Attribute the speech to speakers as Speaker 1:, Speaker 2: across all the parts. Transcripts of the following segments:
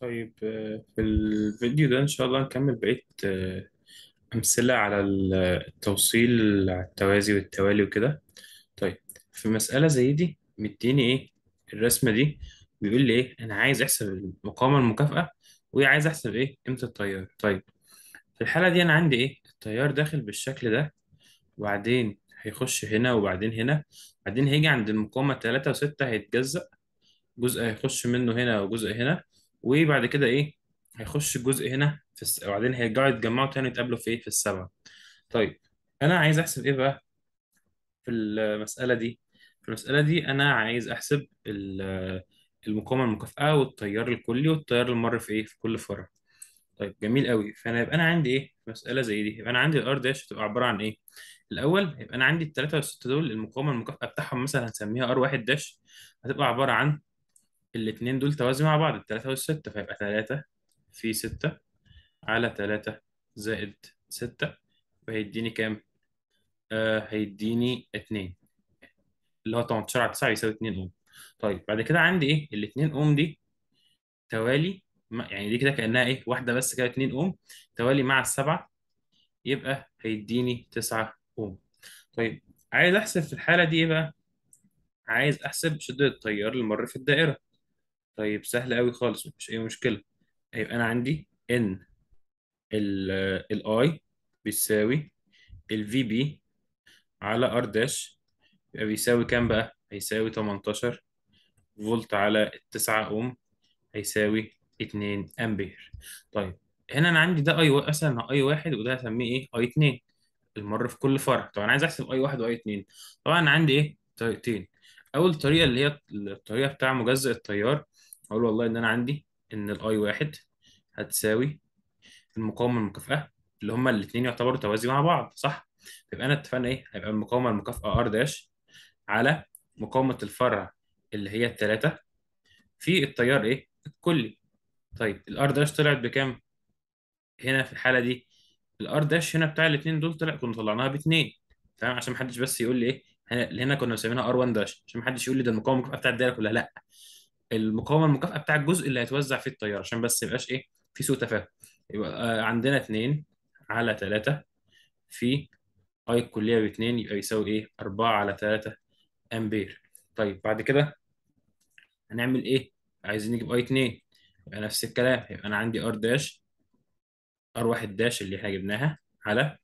Speaker 1: طيب آه، في الفيديو ده إن شاء الله نكمل بقية آه، أمثلة على التوصيل على التوازي والتوالي وكده طيب في مسألة زي دي مديني إيه الرسمة دي بيقول لي إيه أنا عايز أحسب المقاومة المكافأة وعايز أحسب إيه قيمة التيار طيب في الحالة دي أنا عندي إيه التيار داخل بالشكل ده وبعدين هيخش هنا وبعدين هنا بعدين هيجي عند المقاومة تلاتة وستة هيتجزأ جزء هيخش منه هنا وجزء هنا وبعد كده ايه هيخش الجزء هنا في الس... وبعدين هيرجعوا يتجمعوا تاني يتقابلوا في ايه في السبعة طيب انا عايز احسب ايه بقى في المسألة دي في المسألة دي انا عايز احسب المقاومة المكافئه والتيار الكلي والتيار المر في ايه في كل فرع طيب جميل قوي فانا يبقى انا عندي ايه مسألة زي دي يبقى انا عندي الار داش هتبقى عبارة عن ايه الاول يبقى انا عندي الثلاثة والستة دول المقاومة المكافئه بتاعهم مثلا هنسميها ار واحد داش هتبقى عبارة عن الاثنين دول توازي مع بعض التلاتة والستة فيبقى تلاتة في ستة على تلاتة زائد ستة فهيديني كام؟ آه هيديني اتنين اللي هو 18 على تسعة يساوي اتنين اوم طيب بعد كده عندي ايه؟ الاتنين اوم دي توالي يعني دي كده كانها ايه؟ واحدة بس كده اتنين اوم توالي مع السبعة يبقى هيديني تسعة اوم طيب عايز احسب في الحالة دي ايه بقى؟ عايز احسب شدة التيار اللي مر في الدائرة طيب سهل قوي خالص مش اي مشكله هيبقى انا عندي ان الاي بيساوي الفي بي على ار داش يبقى بيساوي كام بقى هيساوي 18 فولت على 9 اوم هيساوي 2 امبير طيب هنا انا عندي ده اي مثلا اي واحد وده هسميه ايه اي 2 المر في كل فرع طبعا انا عايز احسب اي واحد واي 2 طبعا عندي ايه طريقتين اول طريقه اللي هي الطريقه بتاع مجزء التيار اقول والله ان انا عندي ان الاي واحد هتساوي المقاومه المكافاه اللي هما الاثنين يعتبروا توازي مع بعض صح يبقى انا اتفقنا ايه هيبقى المقاومه المكافاه ار داش على مقاومه الفرع اللي هي الثلاثه في التيار ايه الكلي طيب الار داش طلعت بكام هنا في الحاله دي الار داش هنا بتاع الاثنين دول طلع كنا طلعناها باثنين تمام عشان ما حدش بس يقول لي ايه هنا كنا مسمينها ار 1 داش عشان ما حدش يقول لي ده المقاومه المكافاه بتاعت الدايره كلها لا المقاومه المكافاه بتاع الجزء اللي هيتوزع فيه التيار عشان بس ما يبقاش ايه في سوء تفاهم يبقى آه، عندنا 2 على 3 في اي الكليه ب 2 يبقى يساوي ايه 4 على 3 امبير طيب بعد كده هنعمل ايه عايزين نجيب اي 2 يبقى نفس الكلام يبقى انا عندي ار داش ار 1 داش اللي احنا جبناها على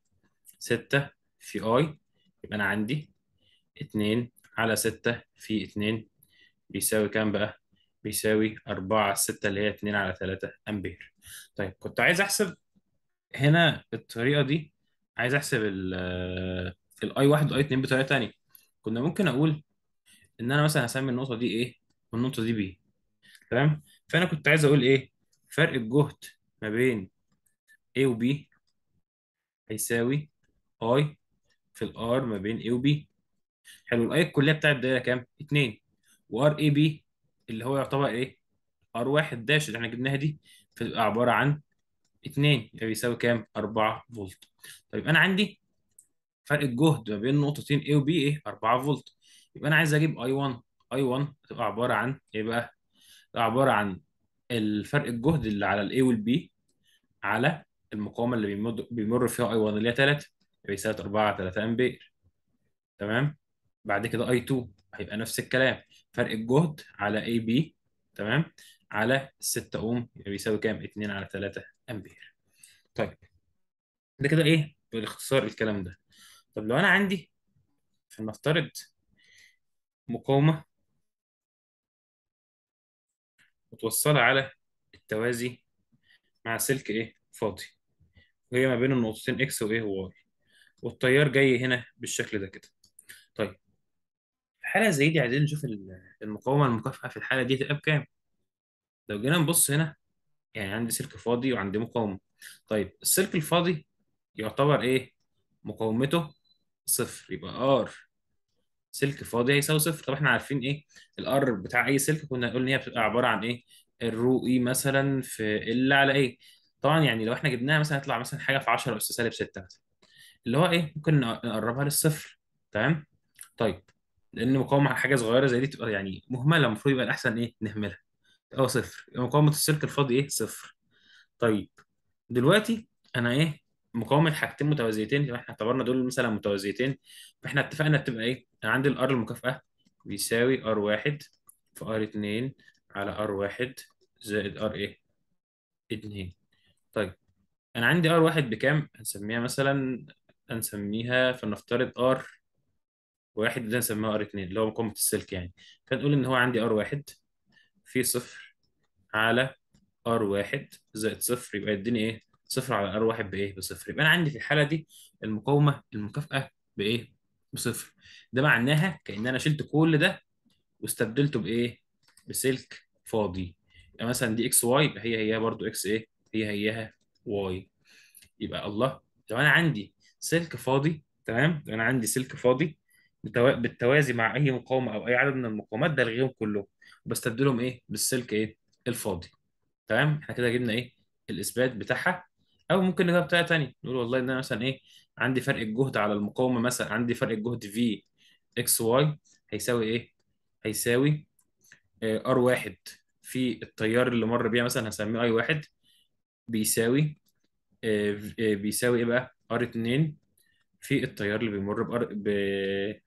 Speaker 1: 6 في اي يبقى انا عندي 2 على 6 في 2 بيساوي كام بقى بيساوي 4 على 6 اللي هي 2 على 3 امبير طيب كنت عايز احسب هنا بالطريقه دي عايز احسب الاي 1 والاي 2 بطريقه ثانيه كنا ممكن اقول ان انا مثلا هسمي النقطه دي ايه والنقطه دي بي تمام فانا كنت عايز اقول ايه فرق الجهد ما بين A و B هيساوي I في الـ R ما بين A و B حلو I الكليه بتاعت الدايره كام 2 R A B اللي هو يعتبر ايه ار واحد داش اللي احنا جبناها دي فتبقى عباره عن 2 يعني بيساوي كام 4 فولت طيب انا عندي فرق الجهد ما بين نقطتين A و B ايه 4 فولت يبقى انا عايز اجيب I1 I1 تبقى عباره عن ايه بقى تبقى عباره عن الفرق الجهد اللي على الاي والبي على المقاومه اللي بيمر, فيها اي 1 اللي هي 3 بيساوي 4 3 امبير تمام بعد كده اي 2 هيبقى نفس الكلام فرق الجهد على اي بي تمام على 6 اوم يعني بيساوي كام 2 على 3 امبير طيب ده كده ايه باختصار الكلام ده طب لو انا عندي فلنفترض مقاومه متوصله على التوازي مع سلك ايه فاضي وهي ما بين النقطتين اكس وايه واي والتيار جاي هنا بالشكل ده كده طيب حالة زي دي عايزين نشوف المقاومة المكافئة في الحالة دي تبقى بكام لو جينا نبص هنا يعني عندي سلك فاضي وعندي مقاومة طيب السلك الفاضي يعتبر ايه مقاومته صفر يبقى ار سلك فاضي هيساوي صفر طب احنا عارفين ايه الار بتاع اي سلك كنا قلنا ان هي بتبقى عبارة عن ايه الرو اي مثلا في ال على ايه طبعا يعني لو احنا جبناها مثلا هيطلع مثلا حاجة في 10 اس سالب 6 مثلا اللي هو ايه ممكن نقربها للصفر تمام طيب لان مقاومه على حاجه صغيره زي دي تبقى يعني مهمله المفروض يبقى الاحسن ايه نهملها اه صفر مقاومه السلك الفاضي ايه صفر طيب دلوقتي انا ايه مقاومه حاجتين متوازيتين يبقى احنا اعتبرنا دول مثلا متوازيتين فاحنا اتفقنا بتبقى ايه انا عندي الار المكافاه بيساوي ار واحد في ار اتنين على ار واحد زائد ار ايه اتنين طيب انا عندي ار واحد بكام هنسميها مثلا هنسميها فلنفترض ار واحد ده نسميه ار 2 اللي هو مقاومه السلك يعني فنقول ان هو عندي ار 1 في صفر على ار 1 زائد صفر يبقى يديني ايه؟ صفر على ار 1 بايه؟ بصفر يبقى انا عندي في الحاله دي المقاومه المكافئه بايه؟ بصفر ده معناها كان انا شلت كل ده واستبدلته بايه؟ بسلك فاضي يبقى مثلا دي اكس واي يبقى هي هي برضو اكس ايه؟ هي هيها واي يبقى الله لو انا عندي سلك فاضي تمام؟ لو انا عندي سلك فاضي بالتوازي مع اي مقاومه او اي عدد من المقاومات ده الغيهم كلهم وبستبدلهم ايه بالسلك ايه الفاضي تمام احنا كده جبنا ايه الاثبات بتاعها او ممكن نجيبها بطريقه ثانيه نقول والله ان انا مثلا ايه عندي فرق الجهد على المقاومه مثلا عندي فرق الجهد في اكس واي هيساوي ايه هيساوي ار آه، واحد في التيار اللي مر بيها مثلا هسميه اي واحد بيساوي آه، آه، بيساوي ايه بقى ار 2 في التيار اللي بيمر بار ب...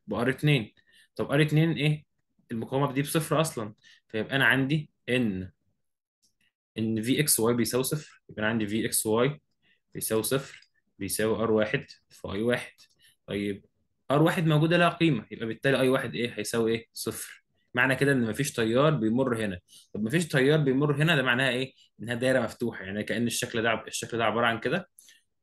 Speaker 1: بار 2 طب ار 2 ايه المقاومه دي بصفر اصلا فيبقى انا عندي ان ان في اكس واي بيساوي صفر يبقى انا عندي في اكس واي بيساوي صفر بيساوي ار 1 في اي 1 طيب ار 1 موجوده لها قيمه يبقى بالتالي اي 1 ايه هيساوي ايه صفر معنى كده ان مفيش تيار بيمر هنا طب مفيش تيار بيمر هنا ده معناها ايه انها دايره مفتوحه يعني كان الشكل ده الشكل ده عباره عن كده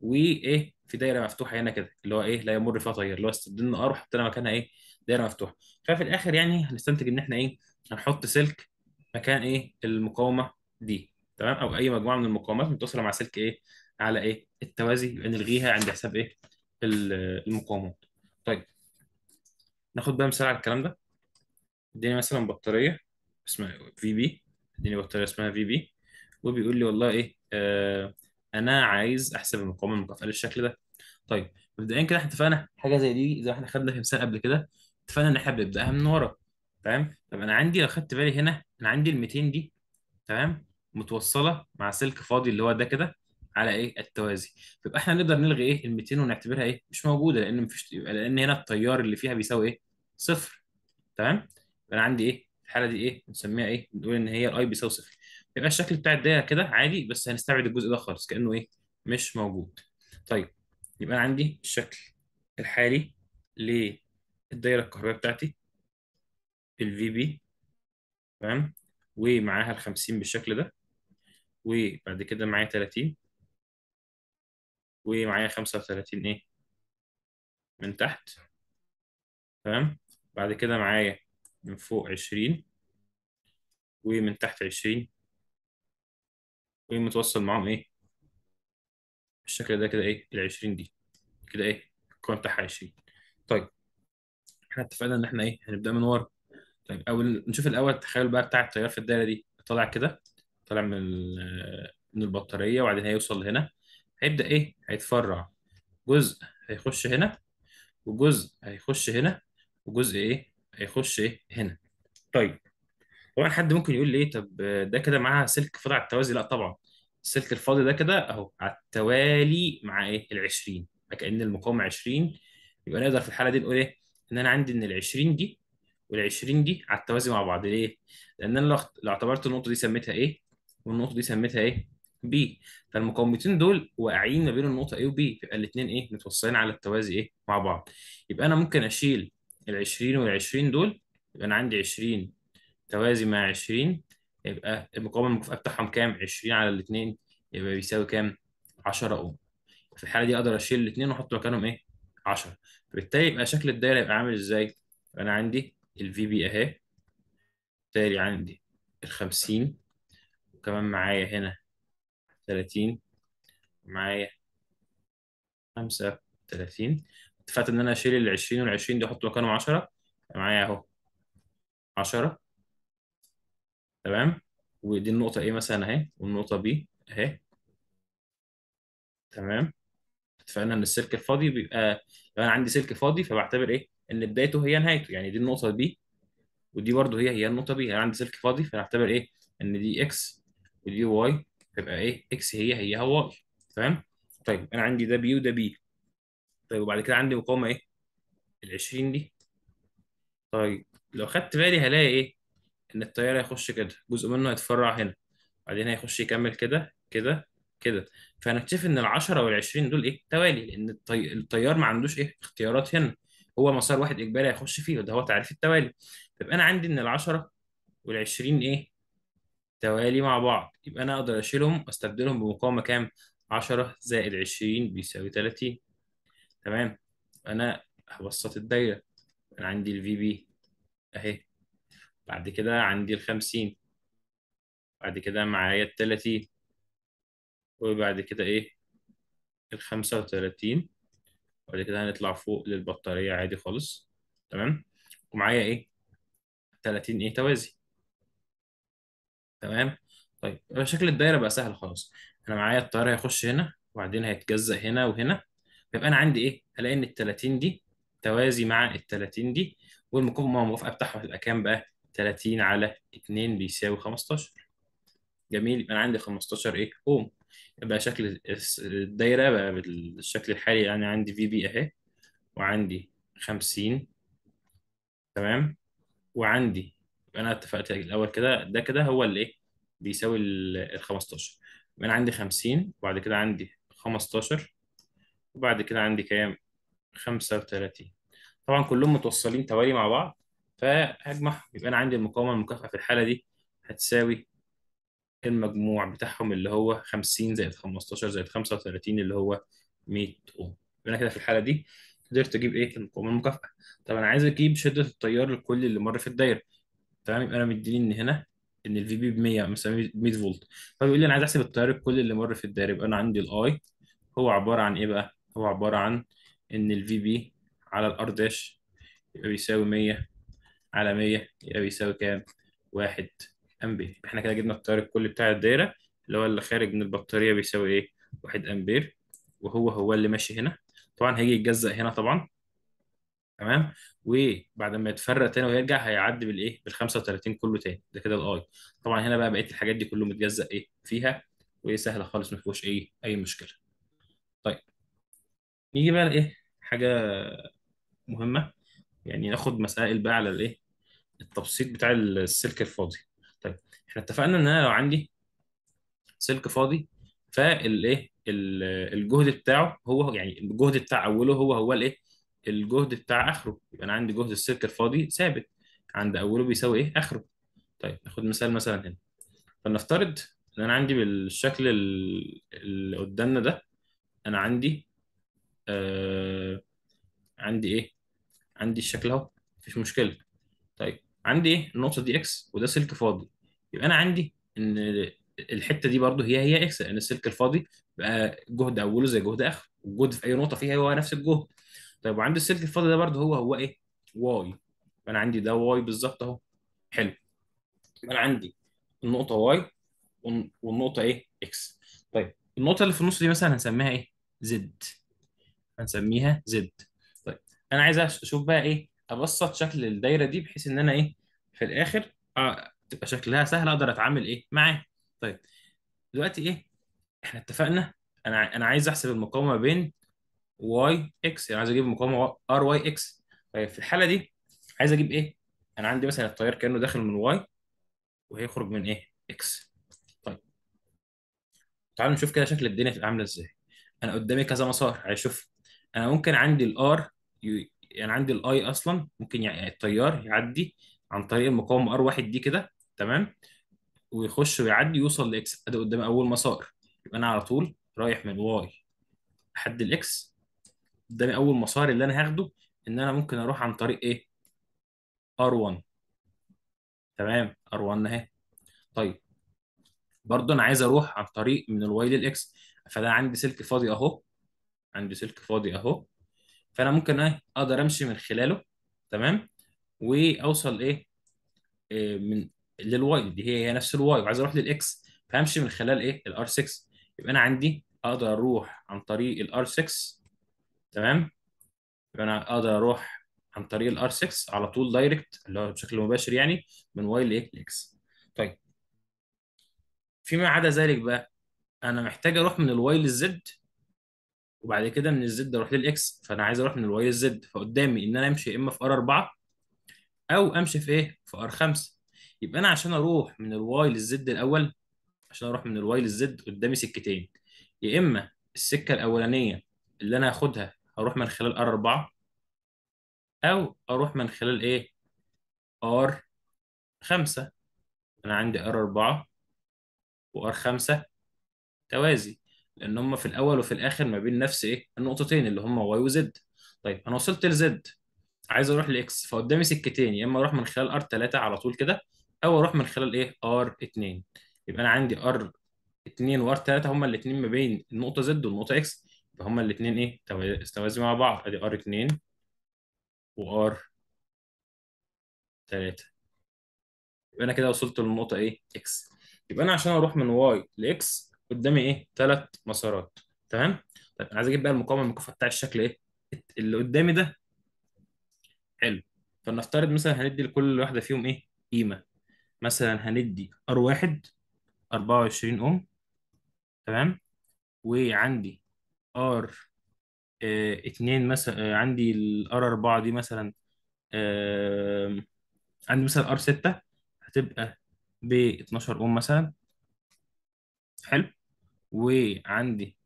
Speaker 1: وايه في دايره مفتوحه هنا كده اللي هو ايه لا يمر فيها طير اللي هو استبدلنا ار وحطينا مكانها ايه دايره مفتوحه ففي الاخر يعني هنستنتج ان احنا ايه هنحط سلك مكان ايه المقاومه دي تمام او اي مجموعه من المقاومات متصله مع سلك ايه على ايه التوازي يبقى نلغيها عند حساب ايه المقاومات طيب ناخد بقى مثال على الكلام ده اديني مثلا بطاريه اسمها في بي اديني بطاريه اسمها في بي وبيقول لي والله ايه آه انا عايز احسب المقاومه المكافاه بالشكل ده طيب مبدئيا كده احنا اتفقنا حاجه زي دي زي ما احنا خدنا في مثال قبل كده اتفقنا ان احنا بنبداها من ورا تمام طب انا عندي لو خدت بالي هنا انا عندي ال 200 دي تمام متوصله مع سلك فاضي اللي هو ده كده على ايه التوازي فيبقى احنا نقدر نلغي ايه ال 200 ونعتبرها ايه مش موجوده لان مفيش لان هنا التيار اللي فيها بيساوي ايه صفر تمام انا عندي ايه الحاله دي ايه بنسميها ايه بنقول ان هي الاي بيساوي صفر يبقى الشكل بتاع الدايره كده عادي بس هنستبعد الجزء ده خالص كانه ايه مش موجود طيب يبقى عندي الشكل الحالي للدايره الكهربائيه بتاعتي الفي بي تمام ومعاها ال 50 بالشكل ده وبعد كده معايا 30 ومعايا 35 ايه من تحت تمام بعد كده معايا من فوق 20 ومن تحت 20 ايه متوصل معاهم ايه الشكل ده كده ايه ال 20 دي كده ايه الكون بتاعها 20 طيب احنا اتفقنا ان احنا ايه هنبدا من ورا طيب اول نشوف الاول التخيل بقى بتاع التيار في الدايره دي طالع كده طالع من من البطاريه وبعدين هيوصل لهنا هيبدا ايه هيتفرع جزء هيخش هنا وجزء هيخش هنا وجزء ايه هيخش ايه هنا طيب طبعا حد ممكن يقول لي ايه طب ده كده معاها سلك فاضي على التوازي لا طبعا السلك الفاضي ده كده اهو على التوالي مع ايه ال 20 كأن المقاومة 20 يبقى نقدر في الحالة دي نقول ايه ان انا عندي ان ال 20 دي وال 20 دي على التوازي مع بعض ليه؟ لان انا لو اعتبرت النقطة دي سميتها ايه والنقطة دي سميتها ايه بي فالمقاومتين دول واقعين ما بين النقطة A و B يبقى الاثنين ايه متوصلين على التوازي ايه مع بعض يبقى انا ممكن اشيل ال 20 وال 20 دول يبقى انا عندي 20 توازي مع 20 يبقى المقاومه المكافئه بتاعهم كام 20 على الاثنين يبقى بيساوي كام 10 اوم في الحاله دي اقدر اشيل الاثنين واحط مكانهم ايه 10 فبالتالي يبقى شكل الدايره يبقى عامل ازاي انا عندي الفي بي اهي بالتالي عندي ال 50 وكمان معايا هنا 30 معايا 35 اتفقت ان انا اشيل ال 20 وال 20 دي احط مكانهم 10 معايا اهو 10 تمام ودي النقطة A مثلا أهي والنقطة B أهي تمام اتفقنا إن السلك الفاضي بيبقى لو أنا عندي سلك فاضي فبعتبر إيه إن بدايته هي نهايته يعني دي النقطة B ودي برضه هي هي النقطة B يعني أنا عندي سلك فاضي فنعتبر إيه إن دي X ودي Y يبقى إيه X هي هي Y تمام طيب أنا عندي ده B وده B طيب وبعد كده عندي مقاومة إيه ال 20 دي طيب لو خدت بالي هلاقي إيه ان التيار هيخش كده جزء منه هيتفرع هنا بعدين هيخش يكمل كده كده كده فهنكتشف ان ال10 وال20 دول ايه توالي لان الطي... التيار ما عندوش ايه اختيارات هنا هو مسار واحد اجباري هيخش فيه وده هو تعريف التوالي طب انا عندي ان ال10 وال20 ايه توالي مع بعض يبقى انا اقدر اشيلهم واستبدلهم بمقاومه كام 10 زائد 20 بيساوي 30 تمام انا هبسط الدايره انا عندي الفي بي اهي بعد كده عندي الخمسين بعد كده معايا التلاتين وبعد كده ايه الخمسة وتلاتين وبعد كده هنطلع فوق للبطارية عادي خالص تمام ومعايا ايه تلاتين ايه توازي تمام طيب شكل الدايرة بقى سهل خالص انا معايا الطيارة هيخش هنا وبعدين هيتجزأ هنا وهنا يبقى انا عندي ايه هلاقي ان ال 30 دي توازي مع ال 30 دي والمكون الموافقه بتاعها هتبقى كام بقى 30 على 2 بيساوي 15 جميل يبقى انا عندي 15 ايه اوم يبقى شكل الدايره بقى بالشكل الحالي انا يعني عندي في بي اهي وعندي 50 تمام وعندي يبقى انا اتفقت الاول كده ده كده هو اللي ايه بيساوي ال 15 يبقى انا عندي 50 وبعد كده عندي 15 وبعد كده عندي كام 35 طبعا كلهم متوصلين توالي مع بعض فهجمع يبقى انا عندي المقاومه المكافئه في الحاله دي هتساوي المجموع بتاعهم اللي هو 50 زائد 15 زائد 35 اللي هو 100 اوم انا كده في الحاله دي قدرت اجيب ايه المقاومه المكافئه طب انا عايز اجيب شده التيار الكلي اللي مر في الدايره تمام يبقى انا مديني ان هنا ان الفي بي ب 100 مثلا 100 فولت فبيقول لي انا عايز احسب التيار الكلي اللي مر في الدايره يبقى انا عندي الاي هو عباره عن ايه بقى هو عباره عن ان الفي بي على الار داش يبقى بيساوي 100 عالميه يبقى بيساوي كام؟ 1 أمبير احنا كده جبنا التيار الكلي بتاع الدايرة اللي هو اللي خارج من البطارية بيساوي إيه؟ 1 أمبير وهو هو اللي ماشي هنا طبعا هيجي يتجزأ هنا طبعا تمام وبعد ما يتفرق تاني ويرجع هيعدي بالايه بال 35 كله تاني ده كده الاي طبعا هنا بقى بقيه الحاجات دي كله متجزأ ايه فيها وايه سهله خالص ما فيهوش اي اي مشكله طيب نيجي بقى لايه حاجه مهمه يعني ناخد مسائل بقى على الايه التبسيط بتاع السلك الفاضي طيب احنا اتفقنا ان انا لو عندي سلك فاضي فالايه الجهد بتاعه هو يعني الجهد بتاع اوله هو هو الايه الجهد بتاع اخره يبقى انا عندي جهد السلك الفاضي ثابت عند اوله بيساوي ايه اخره طيب ناخد مثال مثلا هنا فلنفترض ان انا عندي بالشكل اللي قدامنا ده انا عندي آه عندي ايه عندي الشكل اهو مفيش مشكله عندي ايه النقطه دي اكس وده سلك فاضي يبقى انا عندي ان الحته دي برضو هي هي اكس لان السلك الفاضي بقى جهد اوله زي جهد اخره والجهد في اي نقطه فيها هو نفس الجهد طيب وعندي السلك الفاضي ده برضو هو هو ايه واي انا عندي ده واي بالظبط اهو حلو انا عندي النقطه واي والنقطه ايه اكس طيب النقطه اللي في النص دي مثلا هنسميها ايه زد هنسميها زد طيب انا عايز اشوف بقى ايه ابسط شكل الدايره دي بحيث ان انا ايه في الاخر اه تبقى شكلها سهل اقدر اتعامل ايه معاه طيب دلوقتي ايه احنا اتفقنا انا انا عايز احسب المقاومه بين واي اكس يعني عايز اجيب المقاومه ار واي اكس طيب في الحاله دي عايز اجيب ايه انا عندي مثلا التيار كانه داخل من واي وهيخرج من ايه اكس طيب تعالوا نشوف كده شكل الدنيا عامله ازاي انا قدامي كذا مسار عايز اشوف انا ممكن عندي الار يعني عندي الاي اصلا ممكن يعني التيار يعدي عن طريق المقاومه ار 1 دي كده تمام ويخش ويعدي يوصل لاكس ادي قدام اول مسار يبقى انا على طول رايح من واي لحد الاكس قدامي اول مسار اللي انا هاخده ان انا ممكن اروح عن طريق ايه ار 1 تمام ار 1 اهي طيب برضه انا عايز اروح عن طريق من الواي للاكس فده عندي سلك فاضي اهو عندي سلك فاضي اهو فانا ممكن ايه اقدر امشي من خلاله تمام واوصل ايه, إيه من للواي دي هي هي نفس الواي وعايز اروح للاكس فامشي من خلال ايه الار 6 يبقى انا عندي اقدر اروح عن طريق الار 6 تمام يبقى انا اقدر اروح عن طريق الار 6 على طول دايركت اللي هو بشكل مباشر يعني من واي لايه لاكس طيب فيما عدا ذلك بقى انا محتاج اروح من الواي للزد وبعد كده من الزد اروح للاكس فانا عايز اروح من الواي للزد فقدامي ان انا امشي يا اما في ار 4 او امشي في ايه في ار 5 يبقى انا عشان اروح من الواي للزد الاول عشان اروح من الواي للزد قدامي سكتين يا اما السكه الاولانيه اللي انا هاخدها هروح من خلال ار 4 او اروح من خلال ايه ار 5 انا عندي ار 4 وار 5 توازي لان هم في الاول وفي الاخر ما بين نفس ايه النقطتين اللي هم واي وزد طيب انا وصلت لزد عايز اروح لاكس فقدامي سكتين يا اما اروح من خلال ار 3 على طول كده او اروح من خلال ايه ار 2 يبقى انا عندي ار 2 وار 3 هما الاثنين ما بين النقطه زد والنقطه اكس يبقى هما الاثنين ايه استوازي مع بعض ادي ار 2 وار 3 يبقى انا كده وصلت للنقطه ايه اكس يبقى انا عشان اروح من واي لاكس قدامي ايه ثلاث مسارات تمام طيب انا عايز اجيب بقى المقاومه المكافاه بتاع الشكل ايه اللي قدامي ده حلو فلنفترض مثلا هندي لكل واحده فيهم ايه قيمه مثلا هندي ار واحد 24 اوم تمام وعندي ار اه مثلا اه عندي الار 4 دي مثلا اه عندي مثلا ار 6 هتبقى ب 12 اوم مثلا حلو وعندي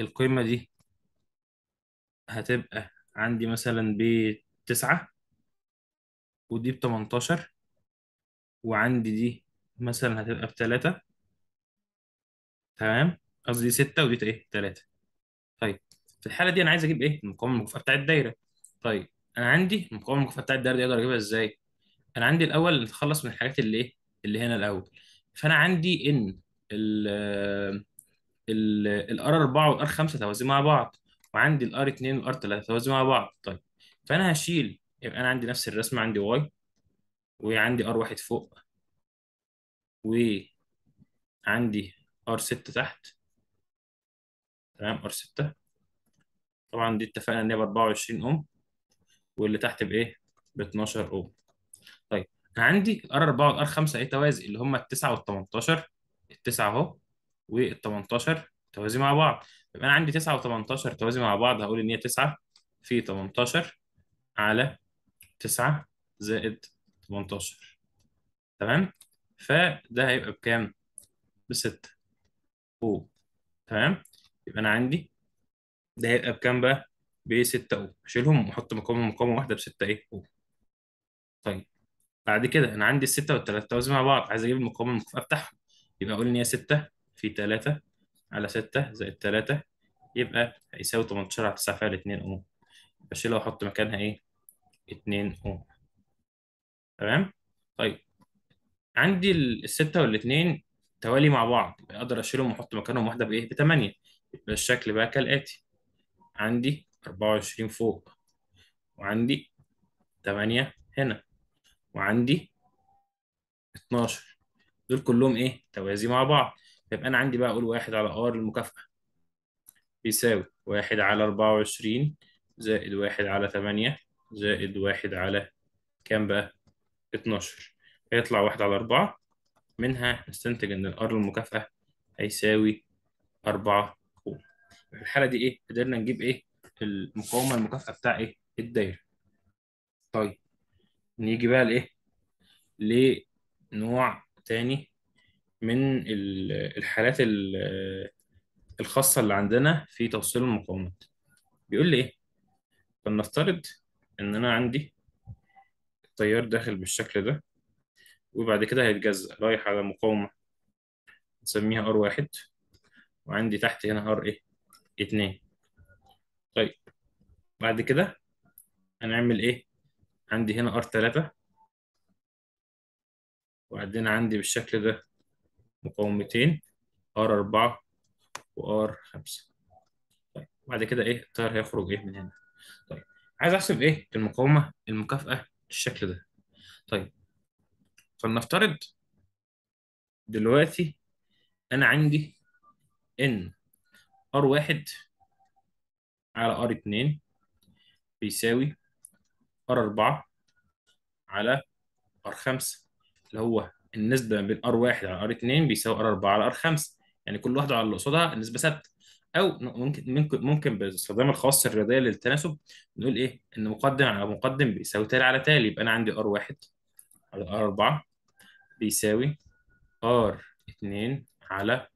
Speaker 1: القيمة دي هتبقى عندي مثلا بتسعة ودي بتمنتاشر وعندي دي مثلا هتبقى بتلاتة تمام قصدي 6 ستة ودي ايه تلاتة طيب في الحالة دي أنا عايز أجيب إيه المقاومة المكافأة بتاعة الدايرة طيب أنا عندي المقاومة المكافأة بتاعة الدايرة دي أقدر أجيبها إزاي أنا عندي الأول نتخلص من الحاجات اللي إيه اللي هنا الأول فأنا عندي إن ال ال الار 4 والار 5 توازي مع بعض وعندي الار 2 والار 3 توازي مع بعض طيب فانا هشيل يبقى انا عندي نفس الرسمه عندي واي وعندي ار 1 فوق وعندي ار 6 تحت تمام ار 6 طبعا دي اتفقنا ان هي ب 24 اوم واللي تحت بايه؟ ب 12 إيه؟ اوم طيب انا عندي الار 4 والار 5 ايه توازي اللي هم ال 9 وال 18 التسعه اهو وال 18 توازي مع بعض يبقى انا عندي 9 و18 توازي مع بعض هقول ان هي 9 في 18 على 9 زائد 18 تمام فده هيبقى بكام؟ ب 6 تمام يبقى انا عندي ده هيبقى بكام بقى؟ ب 6 او اشيلهم واحط مقامهم مقاومه واحده ب 6 ايه او طيب بعد كده انا عندي الستة 3 توازي مع بعض عايز اجيب المقام المكافئه بتاعهم يبقى قول ان هي 6 في 3 على 6 زائد 3 يبقى هيساوي 18 على 9 فعل 2 اوم يبقى اشيلها واحط مكانها ايه 2 اوم تمام طيب عندي ال 6 وال 2 توالي مع بعض يبقى اقدر اشيلهم واحط مكانهم واحده بايه ب 8 يبقى الشكل بقى كالاتي عندي 24 فوق وعندي 8 هنا وعندي 12 دول كلهم ايه توازي مع بعض يبقى انا عندي بقى اقول واحد على ار المكافأة بيساوي واحد على أربعة وعشرين زائد واحد على تمانية زائد واحد على كام بقى؟ اتناشر هيطلع واحد على أربعة منها نستنتج إن الأر المكافأة هيساوي أربعة أوم في الحالة دي إيه؟ قدرنا نجيب إيه؟ المقاومة المكافأة بتاع إيه؟ الدايرة طيب نيجي بقى لإيه؟ لنوع تاني من الحالات الخاصة اللي عندنا في توصيل المقاومات بيقول لي إيه؟ فلنفترض إن أنا عندي التيار داخل بالشكل ده وبعد كده هيتجزأ رايح على مقاومة نسميها R1 وعندي تحت هنا R ايه اتنين طيب بعد كده هنعمل ايه عندي هنا R3 وعندنا عندي بالشكل ده مقاومتين R4 و 5 طيب بعد كده إيه التيار هيخرج إيه من هنا طيب عايز أحسب إيه المقاومة المكافأة بالشكل ده طيب فلنفترض دلوقتي أنا عندي إن R1 على R2 بيساوي R4 على R5 اللي هو النسبه ما بين ار 1 على ار 2 بيساوي ار 4 على ار 5 يعني كل واحده على اللي قصادها النسبه ثابته او ممكن ممكن ممكن باستخدام الخاصه الرياضيه للتناسب نقول ايه ان مقدم على مقدم بيساوي تالي على تالي يبقى انا عندي ار 1 على ار 4 بيساوي ار 2 على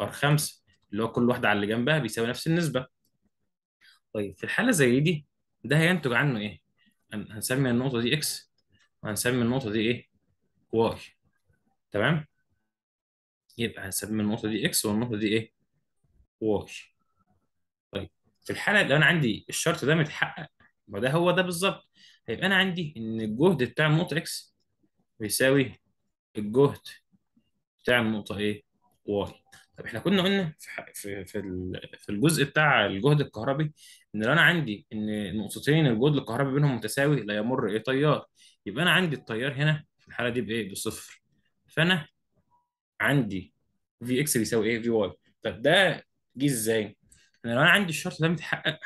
Speaker 1: ار 5 اللي هو كل واحده على اللي جنبها بيساوي نفس النسبه طيب في الحاله زي دي ده هينتج عنه ايه هنسمي النقطه دي اكس وهنسمي النقطه دي ايه واي تمام يبقى هسمي النقطه دي اكس والنقطه دي ايه واي طيب في الحاله لو انا عندي الشرط ده متحقق وده ده هو ده بالظبط هيبقى انا عندي ان الجهد بتاع النقطه اكس بيساوي الجهد بتاع النقطه ايه واي طب احنا كنا قلنا في في في الجزء بتاع الجهد الكهربي ان لو انا عندي ان نقطتين الجهد الكهربي بينهم متساوي لا يمر ايه تيار يبقى انا عندي التيار هنا في الحاله دي بايه؟ بصفر فانا عندي في اكس بيساوي ايه؟ في واي طب ده جه ازاي؟ انا لو انا عندي الشرط ده متحقق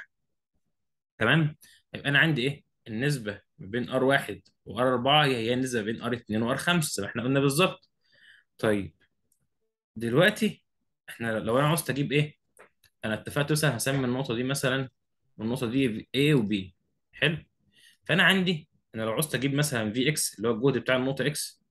Speaker 1: تمام؟ يبقى انا عندي ايه؟ النسبه ما بين ار 1 وار 4 هي النسبه بين ار 2 وار 5 زي ما احنا قلنا بالظبط طيب دلوقتي احنا لو انا عاوز اجيب ايه انا اتفقت مثلا هسمي النقطه دي مثلا والنقطه دي A و B حلو فانا عندي انا لو عوزت اجيب مثلا في اكس اللي هو الجهد بتاع النقطه اكس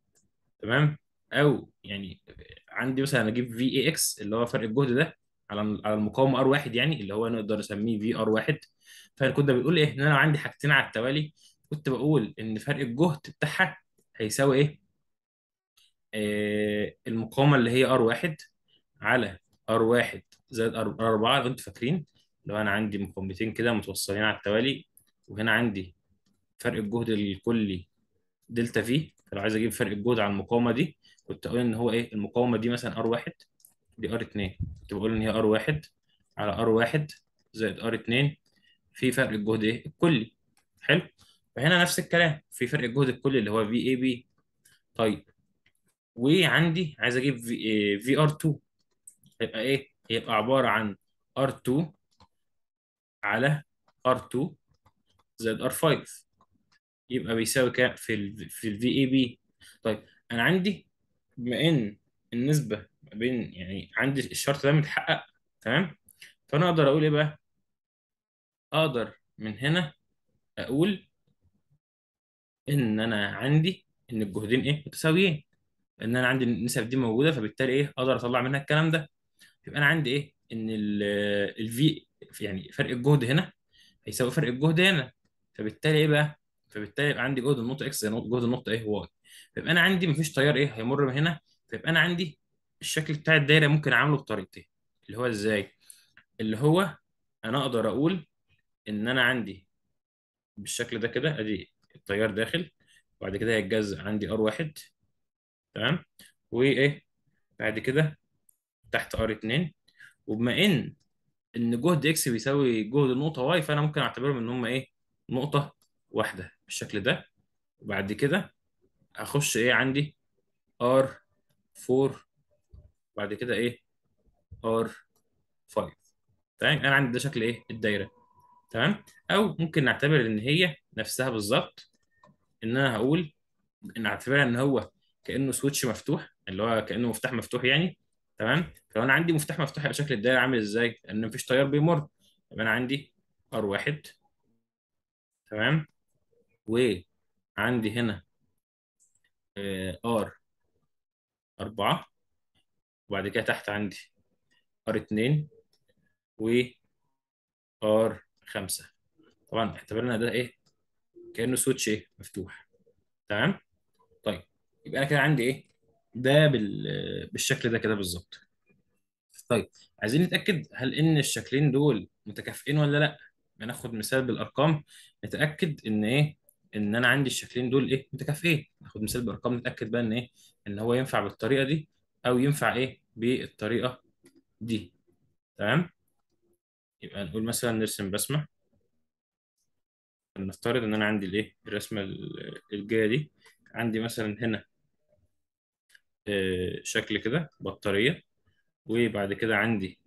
Speaker 1: تمام او يعني عندي مثلا اجيب في اي اكس اللي هو فرق الجهد ده على على المقاومه ار 1 يعني اللي هو نقدر نسميه في ار 1 فالكود ده بيقول ايه ان انا عندي حاجتين على التوالي كنت بقول ان فرق الجهد بتاعها هيساوي ايه آه المقاومه اللي هي ار 1 على ار 1 زائد ار 4 لو انتوا فاكرين لو انا عندي مقاومتين كده متوصلين على التوالي وهنا عندي فرق الجهد الكلي دلتا في لو عايز اجيب فرق الجهد على المقاومه دي كنت اقول ان هو ايه المقاومه دي مثلا ار 1 دي ار 2 كنت بقول ان هي ار 1 على ار ار1 زائد ار 2 في فرق الجهد ايه الكلي حلو فهنا نفس الكلام في فرق الجهد الكلي اللي هو في اي بي طيب وعندي عايز اجيب في في ار 2 هيبقى ايه هيبقى عباره عن ار 2 على ار 2 زائد ار 5 يبقى بيساوي كام في ال في الـ اي بي طيب انا عندي بما ان النسبه ما بين يعني عندي الشرط ده متحقق تمام فانا اقدر اقول ايه بقى اقدر من هنا اقول ان انا عندي ان الجهدين ايه متساويين ان انا عندي النسب دي موجوده فبالتالي ايه اقدر اطلع منها الكلام ده يبقى انا عندي ايه ان في يعني فرق الجهد هنا هيساوي فرق الجهد هنا فبالتالي ايه بقى فبالتالي يبقى عندي جهد النقطه اكس زي جهد النقطه ايه واي فيبقى انا عندي مفيش تيار ايه هيمر من هنا فيبقى انا عندي الشكل بتاع الدايره ممكن اعمله بطريقتين اللي هو ازاي اللي هو انا اقدر اقول ان انا عندي بالشكل ده كده ادي التيار داخل وبعد كده هيتجزأ عندي ار واحد تمام وايه بعد كده تحت ار 2 وبما ان ان جهد اكس بيساوي جهد النقطه واي فانا ممكن اعتبرهم ان هم ايه نقطه واحده بالشكل ده وبعد كده اخش ايه عندي ار 4 بعد كده ايه ار 5 تمام انا عندي ده شكل ايه الدايره تمام او ممكن نعتبر ان هي نفسها بالظبط ان انا هقول اعتبرها ان هو كانه سويتش مفتوح اللي هو كانه مفتاح مفتوح يعني تمام فلو انا عندي مفتاح مفتوح يبقى شكل الدايره عامل ازاي؟ لان مفيش تيار بيمر يبقى انا عندي ار واحد تمام وعندي هنا آه، ار أربعة وبعد كده تحت عندي ار اتنين و ار خمسة طبعا اعتبرنا ده ايه كأنه سويتش ايه مفتوح تمام طيب يبقى انا كده عندي ايه ده بال... بالشكل ده كده بالظبط طيب عايزين نتاكد هل ان الشكلين دول متكافئين ولا لا هناخد مثال بالارقام نتاكد ان ايه ان انا عندي الشكلين دول ايه متكافئين ناخد مثال بارقام نتاكد بقى ان ايه ان هو ينفع بالطريقه دي او ينفع ايه بالطريقه دي تمام يبقى نقول مثلا نرسم رسمه نفترض ان انا عندي الايه الرسمه الجايه دي عندي مثلا هنا آه، شكل كده بطاريه وبعد كده عندي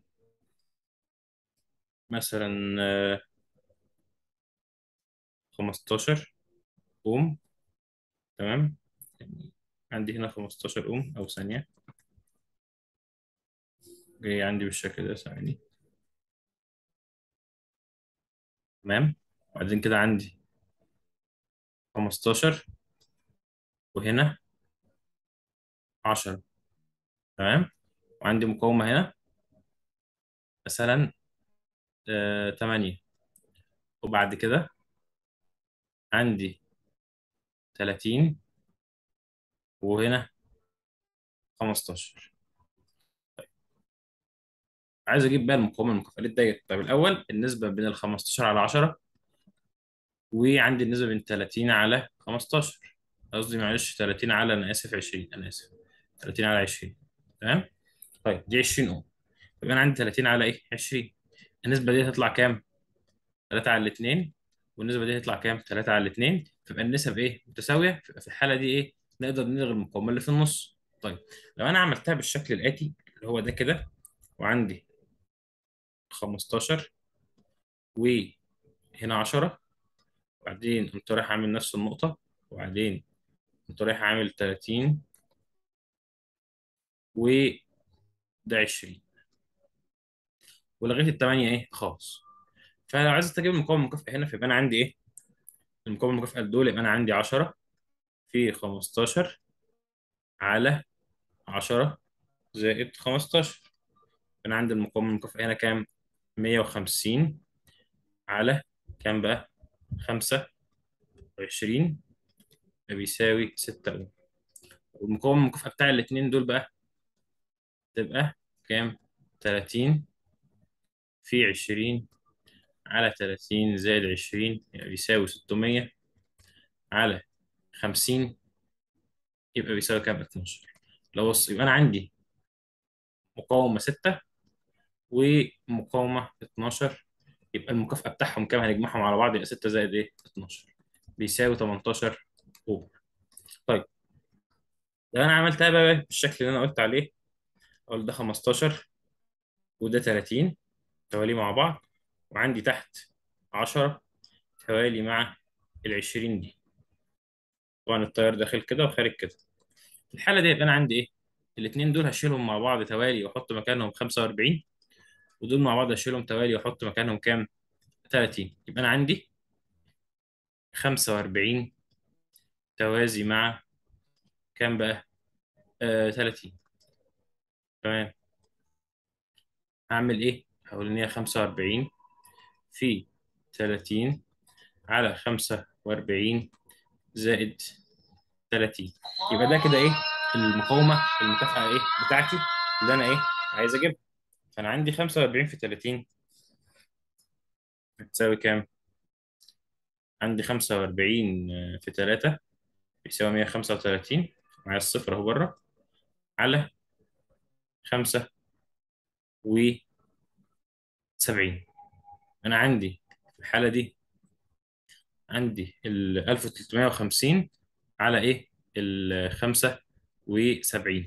Speaker 1: مثلا 15 آه، أوم تمام يعني عندي هنا 15 أوم أو ثانية جاي عندي بالشكل ده ثواني تمام وبعدين كده عندي 15 وهنا 10 تمام وعندي مقاومة هنا مثلا آه 8 وبعد كده عندي 30 وهنا 15 طيب. عايز اجيب بقى المقاومه المكافئات ديت طيب الاول النسبه بين ال 15 على 10 وعندي النسبه بين 30 على 15 قصدي معلش 30 على انا اسف 20 انا اسف 30 على 20 تمام طيب دي 20 اوم يبقى انا عندي 30 على ايه 20 النسبه دي هتطلع كام 3 على 2 والنسبه دي هتطلع كام 3 على 2 فيبقى النسب ايه متساويه فيبقى في الحاله دي ايه نقدر نلغي المقاومه اللي في النص طيب لو انا عملتها بالشكل الاتي اللي هو ده كده وعندي 15 وهنا 10 وبعدين قمت رايح عامل نفس النقطه وبعدين قمت رايح عامل 30 وده 20 ولغيت الثمانيه ايه خالص فلو عايز استجيب المقاومه المكافئه هنا فيبقى انا عندي ايه؟ المقاومه المكافئه دول يبقى انا عندي 10 في 15 على 10 زائد 15 انا عندي المقاومه المكافئه هنا كام؟ 150 على كام بقى؟ 25 بيساوي 6 اوم والمقاومه المكافئه بتاع الاثنين دول بقى تبقى كام؟ 30 في 20 على 30 زائد 20 بيساوي 600 على 50 يبقى بيساوي كام 12 لو بص يبقى انا عندي مقاومه 6 ومقاومه 12 يبقى المكافاه بتاعهم كام هنجمعهم على بعض يبقى 6 زائد ايه 12 بيساوي 18 اوبر طيب لو انا عملتها بقى بالشكل اللي انا قلت عليه اقول ده 15 وده 30 تواليه مع بعض وعندي تحت 10 توالي مع ال 20 دي طبعا التيار داخل كده وخارج كده في الحالة دي يبقى أنا عندي إيه؟ الاثنين دول هشيلهم مع بعض توالي وأحط مكانهم 45 ودول مع بعض هشيلهم توالي وأحط مكانهم كام؟ 30 يبقى أنا عندي 45 توازي مع كام بقى؟ آه 30 تمام هعمل إيه؟ هقول إن هي 45 في 30 على 45 زائد 30 يبقى ده كده ايه المقاومه المكافاه ايه بتاعتي اللي انا ايه عايز اجيبها فانا عندي 45 في 30 بتساوي كام عندي 45 في 3 بيساوي 135 معايا الصفر اهو بره على 5 و 70 انا عندي في الحاله دي عندي ال 1350 على ايه ال 75